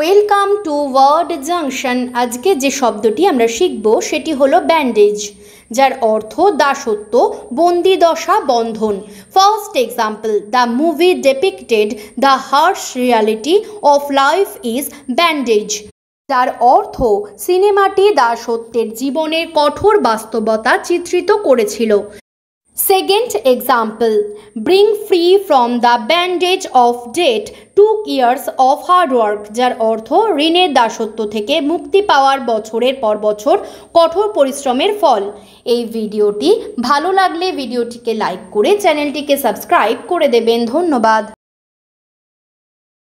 welcome to word junction আজকে যে শব্দটি আমরা শিখব সেটি হলো ব্যান্ডেজ যার অর্থ দাসত্ব বন্দি দশা বন্ধন first example the movie depicted the harsh reality of life is bondage যার অর্থ সিনেমাটি দাসত্বের জীবনের কঠোর বাস্তবতা চিত্রিত করেছিল Second example, bring free from the bandage of debt took years of hard work যার অর্থ ঋণের দাসত্ব থেকে মুক্তি পাওয়ার বছরের পর বছর কঠোর পরিশ্রমের ফল এই ভিডিওটি ভালো লাগলে ভিডিওটিকে লাইক করে চ্যানেলটিকে সাবস্ক্রাইব করে দেবেন ধন্যবাদ